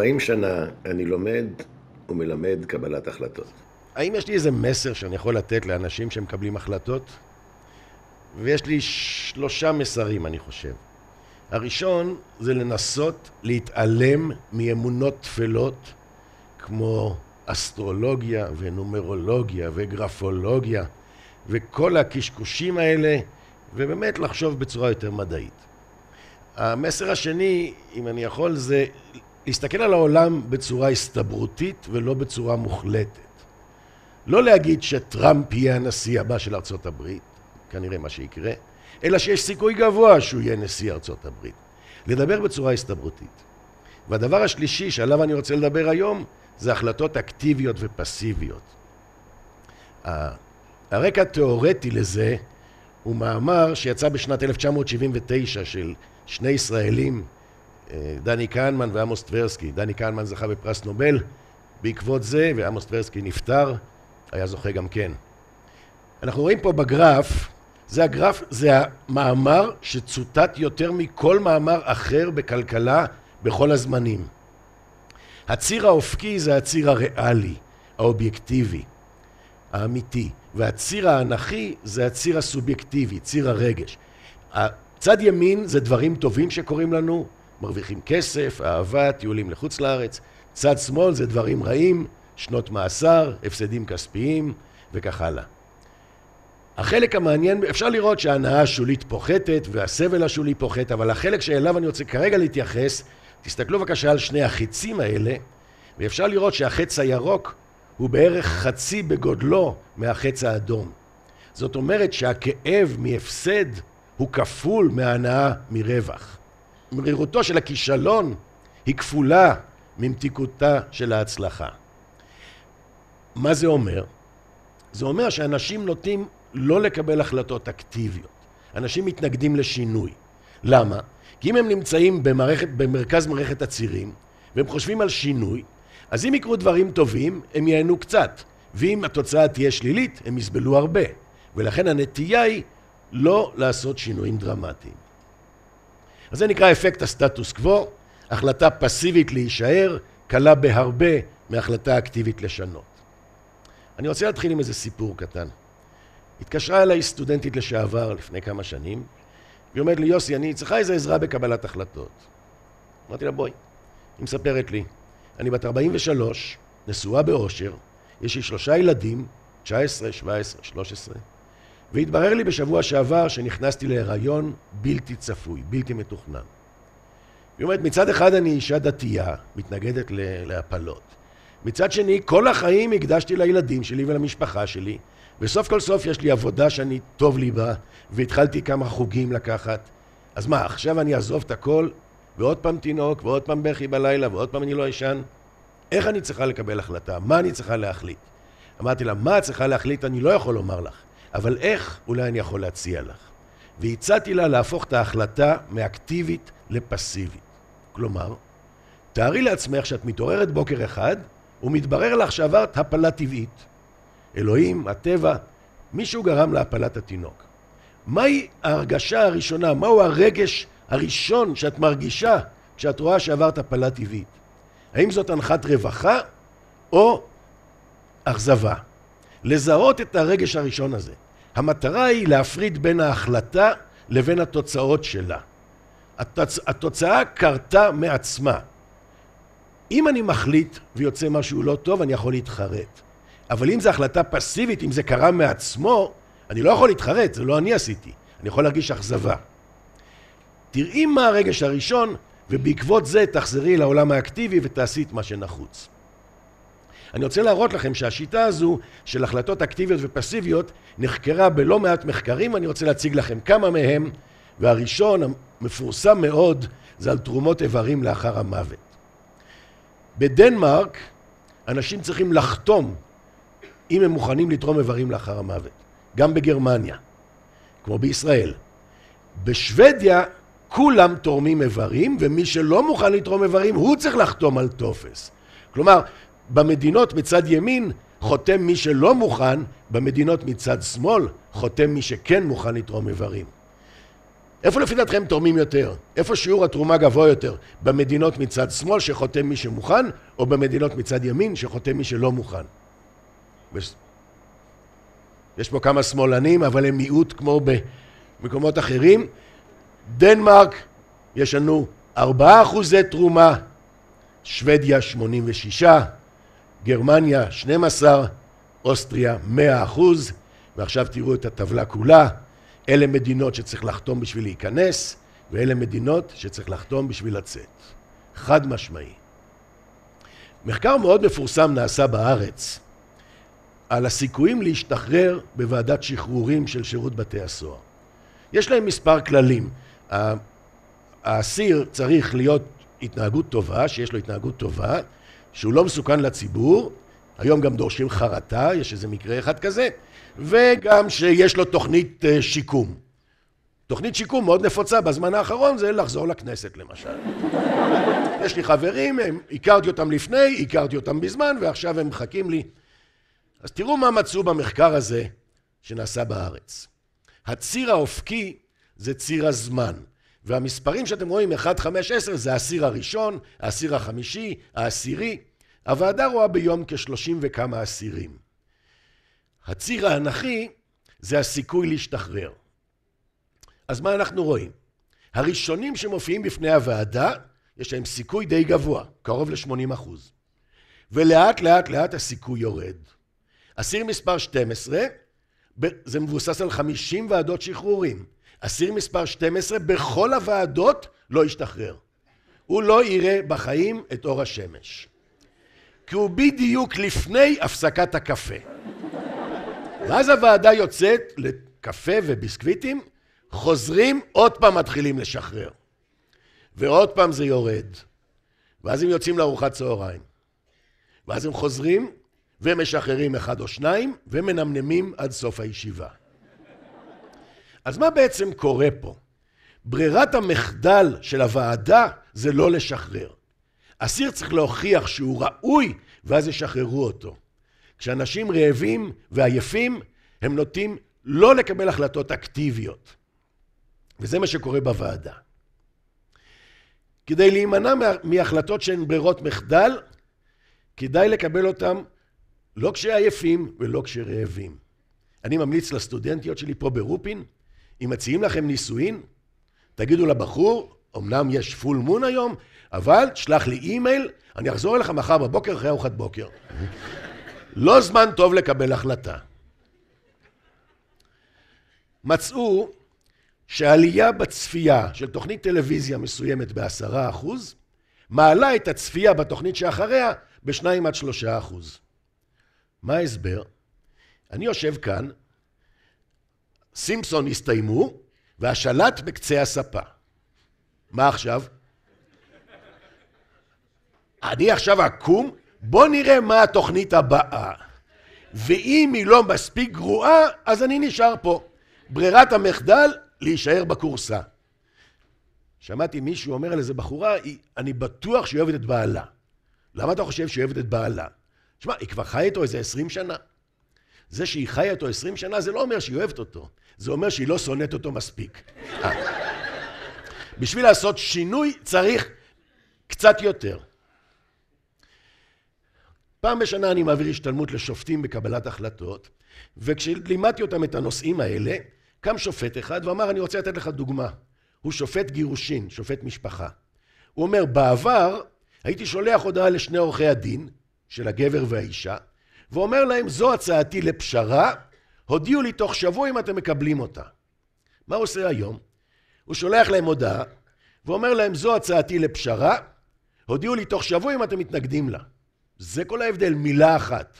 40 שנה אני לומד ומלמד קבלת החלטות. האם יש לי איזה מסר שאני יכול לתת לאנשים שמקבלים החלטות? ויש לי שלושה מסרים, אני חושב. הראשון זה לנסות להתעלם מאמונות טפלות כמו אסטרולוגיה ונומרולוגיה וגרפולוגיה וכל הקשקושים האלה, ובאמת לחשוב בצורה יותר מדעית. המסר השני, אם אני יכול, זה להסתכל על העולם בצורה הסתברותית ולא בצורה מוחלטת. לא להגיד שטראמפ יהיה הנשיא הבא של ארצות הברית, כנראה מה שיקרה, אלא שיש סיכוי גבוה שהוא יהיה נשיא ארצות הברית. לדבר בצורה הסתברותית. והדבר השלישי שעליו אני רוצה לדבר היום זה החלטות אקטיביות ופסיביות. הרקע התיאורטי לזה הוא מאמר שיצא בשנת 1979 של שני ישראלים דני קהנמן ועמוס טברסקי. דני קהנמן זכה בפרס נובל בעקבות זה, ועמוס טברסקי נפטר, היה זוכה גם כן. אנחנו רואים פה בגרף, זה הגרף, זה המאמר שצוטט יותר מכל מאמר אחר בכלכלה בכל הזמנים. הציר האופקי זה הציר הריאלי, האובייקטיבי, האמיתי, והציר האנכי זה הציר הסובייקטיבי, ציר הרגש. צד ימין זה דברים טובים שקורים לנו, מרוויחים כסף, אהבה, טיולים לחוץ לארץ. צד שמאל זה דברים רעים, שנות מאסר, הפסדים כספיים וכך הלאה. החלק המעניין, אפשר לראות שההנאה השולית פוחתת והסבל השולי פוחת, אבל החלק שאליו אני רוצה כרגע להתייחס, תסתכלו בבקשה על שני החיצים האלה, ואפשר לראות שהחץ הירוק הוא בערך חצי בגודלו מהחץ האדום. זאת אומרת שהכאב מהפסד הוא כפול מההנאה מרווח. מרירותו של הכישלון היא כפולה ממתיקותה של ההצלחה. מה זה אומר? זה אומר שאנשים נוטים לא לקבל החלטות אקטיביות. אנשים מתנגדים לשינוי. למה? כי אם הם נמצאים במערכת, במרכז מערכת הצירים והם חושבים על שינוי, אז אם יקרו דברים טובים, הם ייהנו קצת. ואם התוצאה תהיה שלילית, הם יסבלו הרבה. ולכן הנטייה היא לא לעשות שינויים דרמטיים. אז זה נקרא אפקט הסטטוס קוו, החלטה פסיבית להישאר, קלה בהרבה מהחלטה אקטיבית לשנות. אני רוצה להתחיל עם איזה סיפור קטן. התקשרה אליי סטודנטית לשעבר לפני כמה שנים, והיא אומרת לי, יוסי, אני צריכה איזה עזרה בקבלת החלטות. אמרתי לה, בואי. היא מספרת לי, אני בת 43, נשואה באושר, יש לי שלושה ילדים, 19, 17, 13, והתברר לי בשבוע שעבר שנכנסתי להיריון בלתי צפוי, בלתי מתוכנן. היא אומרת, מצד אחד אני אישה דתייה, מתנגדת להפלות. מצד שני, כל החיים הקדשתי לילדים שלי ולמשפחה שלי, וסוף כל סוף יש לי עבודה שאני טוב לי בה, והתחלתי כמה חוגים לקחת. אז מה, עכשיו אני אעזוב את הכל, ועוד פעם תינוק, ועוד פעם בכי בלילה, ועוד פעם אני לא אשן? איך אני צריכה לקבל החלטה? מה אני צריכה להחליט? אמרתי לה, מה את צריכה להחליט? אני לא יכול לומר לך. אבל איך אולי אני יכול להציע לך? והצעתי לה להפוך את ההחלטה מאקטיבית לפסיבית. כלומר, תארי לעצמך שאת מתעוררת בוקר אחד ומתברר לך שעברת הפלה טבעית. אלוהים, הטבע, מישהו גרם להפלת התינוק. מהי ההרגשה הראשונה, מהו הרגש הראשון שאת מרגישה כשאת רואה שעברת הפלה טבעית? האם זאת הנחת רווחה או אכזבה? לזהות את הרגש הראשון הזה. המטרה היא להפריד בין ההחלטה לבין התוצאות שלה. התוצ... התוצאה קרתה מעצמה. אם אני מחליט ויוצא משהו לא טוב, אני יכול להתחרט. אבל אם זו החלטה פסיבית, אם זה קרה מעצמו, אני לא יכול להתחרט, זה לא אני עשיתי. אני יכול להרגיש אכזבה. תראי מה הרגש הראשון, ובעקבות זה תחזרי לעולם האקטיבי ותעשי את מה שנחוץ. אני רוצה להראות לכם שהשיטה הזו של החלטות אקטיביות ופסיביות נחקרה בלא מעט מחקרים, אני רוצה להציג לכם כמה מהם, והראשון, המפורסם מאוד, זה על תרומות איברים לאחר המוות. בדנמרק אנשים צריכים לחתום אם הם מוכנים לתרום איברים לאחר המוות, גם בגרמניה, כמו בישראל. בשוודיה כולם תורמים איברים, ומי שלא מוכן לתרום איברים, הוא צריך לחתום על טופס. כלומר, במדינות מצד ימין חותם מי שלא מוכן, במדינות מצד שמאל חותם מי שכן מוכן לתרום איברים. איפה לפי דעתכם תורמים יותר? איפה שיעור התרומה גבוה יותר? במדינות מצד שמאל שחותם מי שמוכן, או במדינות מצד ימין שחותם מי שלא מוכן? יש פה כמה שמאלנים, אבל הם מיעוט כמו במקומות אחרים. דנמרק, יש לנו 4 תרומה, שוודיה 86, גרמניה 12, אוסטריה 100 ועכשיו תראו את הטבלה כולה, אלה מדינות שצריך לחתום בשביל להיכנס, ואלה מדינות שצריך לחתום בשביל לצאת. חד משמעי. מחקר מאוד מפורסם נעשה בארץ על הסיכויים להשתחרר בוועדת שחרורים של שירות בתי הסוהר. יש להם מספר כללים. האסיר צריך להיות התנהגות טובה, שיש לו התנהגות טובה, שהוא לא מסוכן לציבור, היום גם דורשים חרטה, יש איזה מקרה אחד כזה, וגם שיש לו תוכנית אה, שיקום. תוכנית שיקום מאוד נפוצה בזמן האחרון זה לחזור לכנסת למשל. יש לי חברים, הם, הכרתי אותם לפני, הכרתי אותם בזמן, ועכשיו הם מחכים לי. אז תראו מה מצאו במחקר הזה שנעשה בארץ. הציר האופקי זה ציר הזמן. והמספרים שאתם רואים, 1, 5, 10, זה האסיר הראשון, האסיר החמישי, העשירי. הוועדה רואה ביום כ-30 וכמה אסירים. הציר האנכי זה הסיכוי להשתחרר. אז מה אנחנו רואים? הראשונים שמופיעים בפני הוועדה, יש להם סיכוי די גבוה, קרוב ל-80 אחוז. ולאט לאט לאט הסיכוי יורד. אסיר מספר 12, זה מבוסס על 50 ועדות שחרורים. אסיר מספר 12 בכל הוועדות לא ישתחרר. הוא לא יראה בחיים את אור השמש. כי הוא בדיוק לפני הפסקת הקפה. ואז הוועדה יוצאת לקפה וביסקוויטים, חוזרים, עוד פעם מתחילים לשחרר. ועוד פעם זה יורד. ואז הם יוצאים לארוחת צהריים. ואז הם חוזרים ומשחררים אחד או שניים ומנמנמים עד סוף הישיבה. אז מה בעצם קורה פה? ברירת המחדל של הוועדה זה לא לשחרר. אסיר צריך להוכיח שהוא ראוי, ואז ישחררו אותו. כשאנשים רעבים ועייפים, הם נוטים לא לקבל החלטות אקטיביות. וזה מה שקורה בוועדה. כדי להימנע מהחלטות שהן ברירות מחדל, כדאי לקבל אותן לא כשעייפים ולא כשרעבים. אני ממליץ לסטודנטיות שלי פה ברופין, אם מציעים לכם נישואין, תגידו לבחור, אמנם יש פול מון היום, אבל תשלח לי אימייל, אני אחזור אליך מחר בבוקר אחרי ארוחת בוקר. לא זמן טוב לקבל החלטה. מצאו שעלייה בצפייה של תוכנית טלוויזיה מסוימת בעשרה אחוז, מעלה את הצפייה בתוכנית שאחריה בשניים עד שלושה אחוז. מה ההסבר? אני יושב כאן, סימפסון הסתיימו, והשלט בקצה הספה. מה עכשיו? אני עכשיו אקום, בוא נראה מה התוכנית הבאה. ואם היא לא מספיק גרועה, אז אני נשאר פה. ברירת המחדל, להישאר בכורסה. שמעתי מישהו אומר על איזה בחורה, היא, אני בטוח שהיא אוהבת את בעלה. למה אתה חושב שהיא אוהבת את בעלה? תשמע, היא כבר חיה איתו איזה עשרים שנה. זה שהיא חיה אותו עשרים שנה זה לא אומר שהיא אוהבת אותו, זה אומר שהיא לא שונאת אותו מספיק. אה. בשביל לעשות שינוי צריך קצת יותר. פעם בשנה אני מעביר השתלמות לשופטים בקבלת החלטות, וכשלימדתי אותם את הנושאים האלה, קם שופט אחד ואמר, אני רוצה לתת לך דוגמה. הוא שופט גירושין, שופט משפחה. הוא אומר, בעבר הייתי שולח הודעה לשני עורכי הדין, של הגבר והאישה, ואומר להם, זו הצעתי לפשרה, הודיעו לי תוך שבוע אם אתם מקבלים אותה. מה הוא עושה היום? הוא שולח להם הודעה, ואומר להם, זו הצעתי לפשרה, הודיעו לי תוך שבוע אם אתם מתנגדים לה. זה כל ההבדל, מילה אחת.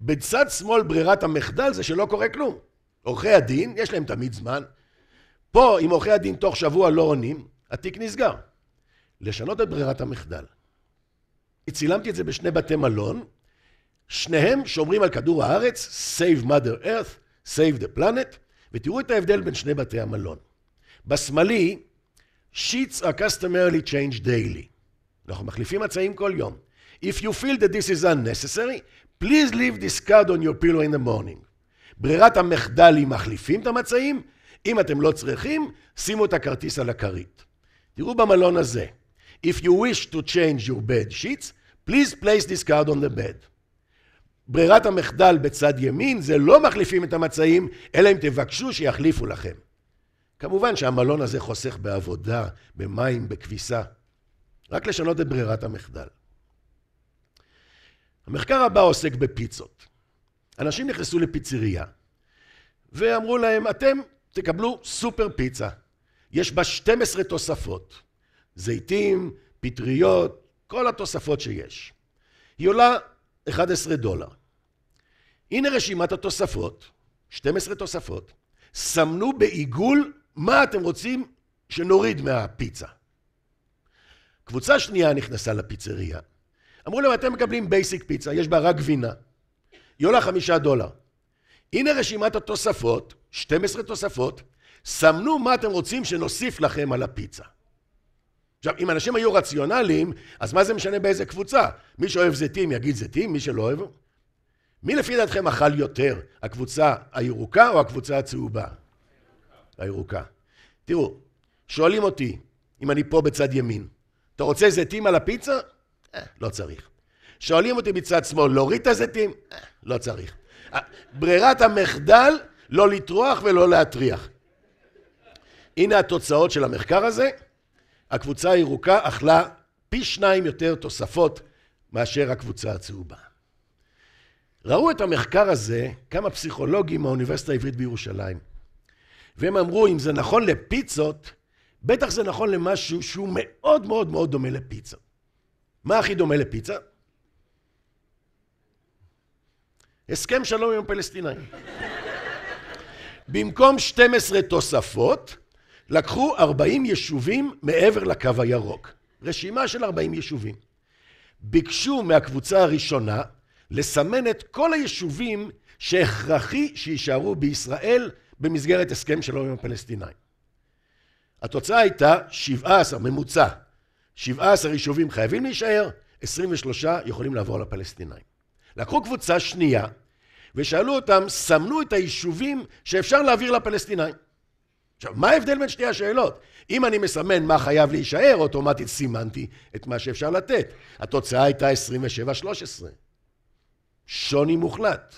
בצד שמאל ברירת המחדל זה שלא קורה כלום. עורכי הדין, יש להם תמיד זמן. פה, אם עורכי הדין תוך שבוע לא עונים, התיק נסגר. לשנות את ברירת המחדל. צילמתי את זה בשני בתי מלון, שניהם שומרים על כדור הארץ, Save Mother Earth, Save the Planet, ותראו את ההבדל בין שני בתי המלון. בשמאלי, Sheets are customarily changed daily. אנחנו מחליפים מצעים כל יום. If you feel that this is unnecessary, please leave this card on your pillow in the morning. ברירת המחדל היא מחליפים את המצעים, אם אתם לא צריכים, שימו את הכרטיס על הכרית. תראו במלון הזה. If you wish to change your bed sheets, please place this card on the bed. ברירת המחדל בצד ימין זה לא מחליפים את המצעים, אלא אם תבקשו שיחליפו לכם. כמובן שהמלון הזה חוסך בעבודה, במים, בכביסה. רק לשנות את ברירת המחדל. המחקר הבא עוסק בפיצות. אנשים נכנסו לפיצרייה ואמרו להם, אתם תקבלו סופר פיצה. יש בה 12 תוספות. זיתים, פטריות, כל התוספות שיש. היא עולה 11 דולר. הנה רשימת התוספות, 12 תוספות, סמנו בעיגול מה אתם רוצים שנוריד מהפיצה. קבוצה שנייה נכנסה לפיצריה. אמרו להם, אתם מקבלים בייסיק פיצה, יש בה רק גבינה. היא עולה חמישה דולר. הנה רשימת התוספות, 12 תוספות, סמנו מה אתם רוצים שנוסיף לכם על הפיצה. עכשיו, אם אנשים היו רציונליים, אז מה זה משנה באיזה קבוצה? מי שאוהב זיתים יגיד זיתים, מי שלא אוהב... מי לפי דעתכם אכל יותר, הקבוצה הירוקה או הקבוצה הצהובה? הירוקה. הירוקה. תראו, שואלים אותי, אם אני פה בצד ימין, אתה רוצה זיתים על הפיצה? אה, לא צריך. שואלים אותי מצד שמאל, להוריד את הזיתים? אה, לא צריך. אה, ברירת המחדל, לא לטרוח ולא להטריח. הנה התוצאות של המחקר הזה. הקבוצה הירוקה אכלה פי שניים יותר תוספות מאשר הקבוצה הצהובה. ראו את המחקר הזה כמה פסיכולוגים מהאוניברסיטה העברית בירושלים. והם אמרו, אם זה נכון לפיצות, בטח זה נכון למשהו שהוא מאוד מאוד מאוד דומה לפיצה. מה הכי דומה לפיצה? הסכם שלום עם הפלסטינאים. במקום 12 תוספות, לקחו 40 יישובים מעבר לקו הירוק. רשימה של 40 יישובים. ביקשו מהקבוצה הראשונה לסמן את כל היישובים שהכרחי שיישארו בישראל במסגרת הסכם שלום עם הפלסטינאים. התוצאה הייתה 17, ממוצע, 17 יישובים חייבים להישאר, 23 יכולים לעבור לפלסטינאים. לקחו קבוצה שנייה ושאלו אותם, סמנו את היישובים שאפשר להעביר לפלסטינאים. עכשיו, מה ההבדל בין שתי השאלות? אם אני מסמן מה חייב להישאר, אוטומטית סימנתי את מה שאפשר לתת. התוצאה הייתה 27-13. שוני מוחלט.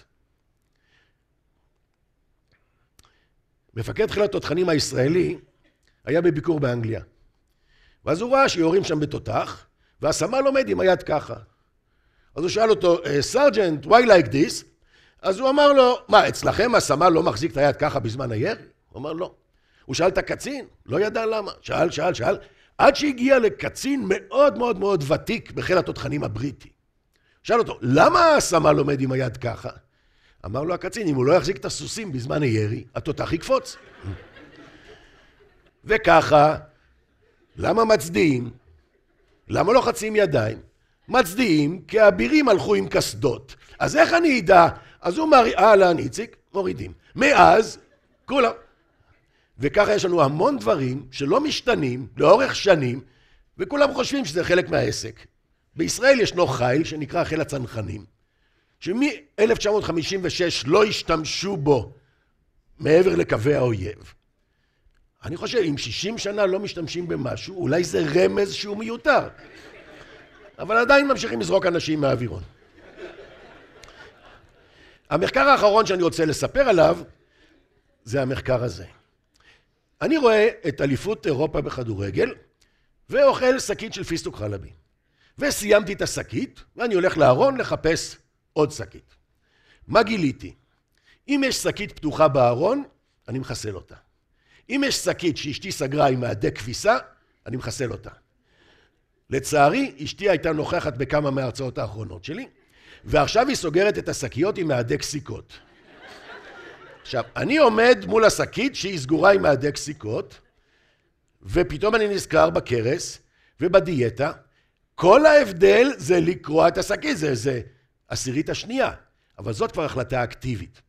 מפקד חיל התותחנים הישראלי היה בביקור באנגליה. ואז הוא ראה שיורים שם בתותח, והסמל לא עומד עם היד ככה. אז הוא שאל אותו, סרג'נט, אה, why like this? אז הוא אמר לו, מה, אצלכם הסמל לא מחזיק את היד ככה בזמן הירי? הוא אמר, לא. הוא שאל את הקצין, לא ידע למה. שאל, שאל, שאל, עד שהגיע לקצין מאוד מאוד מאוד ותיק בחיל התותחנים הבריטי. שאל אותו, למה הסמל עומד עם היד ככה? אמר לו הקצין, אם הוא לא יחזיק את הסוסים בזמן הירי, התותח יקפוץ. וככה, למה מצדיעים? למה לוחצים לא ידיים? מצדיעים כי האבירים הלכו עם קסדות. אז איך אני אדע? אז הוא מראה, אהלן, איציק, מורידים. מאז, כולם... וככה יש לנו המון דברים שלא משתנים לאורך שנים, וכולם חושבים שזה חלק מהעסק. בישראל ישנו חיל שנקרא חיל הצנחנים, שמ-1956 לא השתמשו בו מעבר לקווי האויב. אני חושב, אם 60 שנה לא משתמשים במשהו, אולי זה רמז שהוא מיותר. אבל עדיין ממשיכים לזרוק אנשים מהאווירון. המחקר האחרון שאני רוצה לספר עליו, זה המחקר הזה. אני רואה את אליפות אירופה בכדורגל, ואוכל שקית של פיסטוק חלבי. וסיימתי את השקית, ואני הולך לארון לחפש עוד שקית. מה גיליתי? אם יש שקית פתוחה בארון, אני מחסל אותה. אם יש שקית שאשתי סגרה עם מעדי כביסה, אני מחסל אותה. לצערי, אשתי הייתה נוכחת בכמה מההרצאות האחרונות שלי, ועכשיו היא סוגרת את השקיות עם מעדי כסיקות. עכשיו, אני עומד מול השקית שהיא סגורה עם מהדק סיכות, ופתאום אני נזכר בקרס ובדיאטה. כל ההבדל זה לקרוע את השקית, זה, זה עשירית השנייה. אבל זאת כבר החלטה אקטיבית.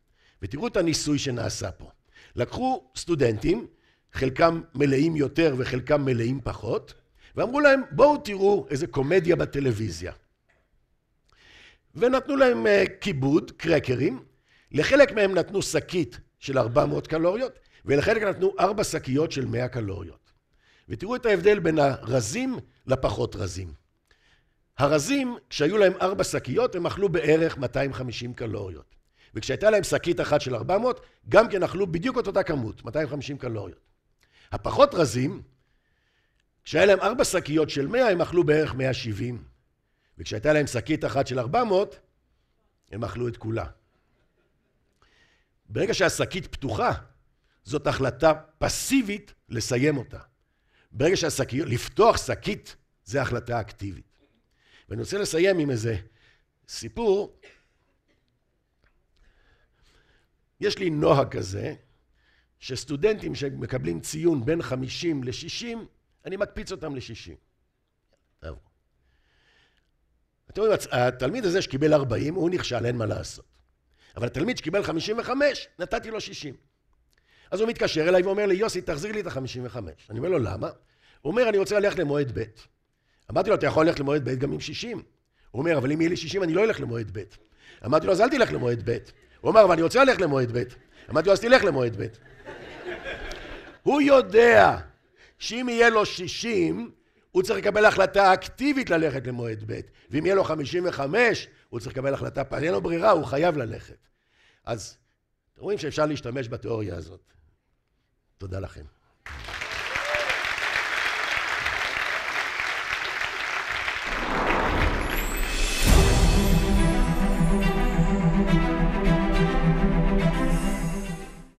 ותראו את הניסוי שנעשה פה. לקחו סטודנטים, חלקם מלאים יותר וחלקם מלאים פחות, ואמרו להם, בואו תראו איזה קומדיה בטלוויזיה. ונתנו להם אה, כיבוד, קרקרים, לחלק מהם נתנו שקית של 400 קלוריות, ולחלק נתנו ארבע שקיות של 100 קלוריות. ותראו את ההבדל בין הרזים לפחות רזים. הרזים, כשהיו להם ארבע שקיות, הם אכלו בערך 250 קלוריות. וכשהייתה להם שקית אחת של 400, גם כן אכלו בדיוק את אותה כמות, 250 קלוריות. הפחות רזים, כשהיה להם ארבע שקיות של 100, הם אכלו בערך 170. וכשהייתה להם שקית אחת של 400, הם אכלו את כולה. ברגע שהשקית פתוחה, זאת החלטה פסיבית לסיים אותה. ברגע שהשקית, לפתוח שקית, זה החלטה אקטיבית. ואני רוצה לסיים עם איזה סיפור. יש לי נוהג כזה, שסטודנטים שמקבלים ציון בין 50 ל-60, אני מקפיץ אותם ל-60. אתם רואים, התלמיד הזה שקיבל 40, הוא נכשל, אין מה לעשות. אבל התלמיד שקיבל 55, נתתי לו 60. אז הוא מתקשר אליי ואומר לי, יוסי, תחזיר לי את ה-55. אני אומר לו, למה? הוא אומר, אני רוצה ללכת למועד ב'. אמרתי לו, אתה יכול ללכת למועד ב' גם עם 60. הוא אומר, אבל אם יהיה לי 60, אני לא אלך למועד ב'. אמרתי לו, אז אל תלך למועד ב'. הוא אמר, אבל אני רוצה ללכת למועד ב'. אמרתי לו, אז תלך למועד ב'. הוא יודע שאם יהיה לו 60, הוא צריך לקבל החלטה אקטיבית ללכת למועד ב', ואם יהיה לו 55, הוא צריך לקבל החלטה, אין לו ברירה, הוא חייב ללכת. אז אתם רואים שאפשר להשתמש בתיאוריה הזאת. תודה לכם.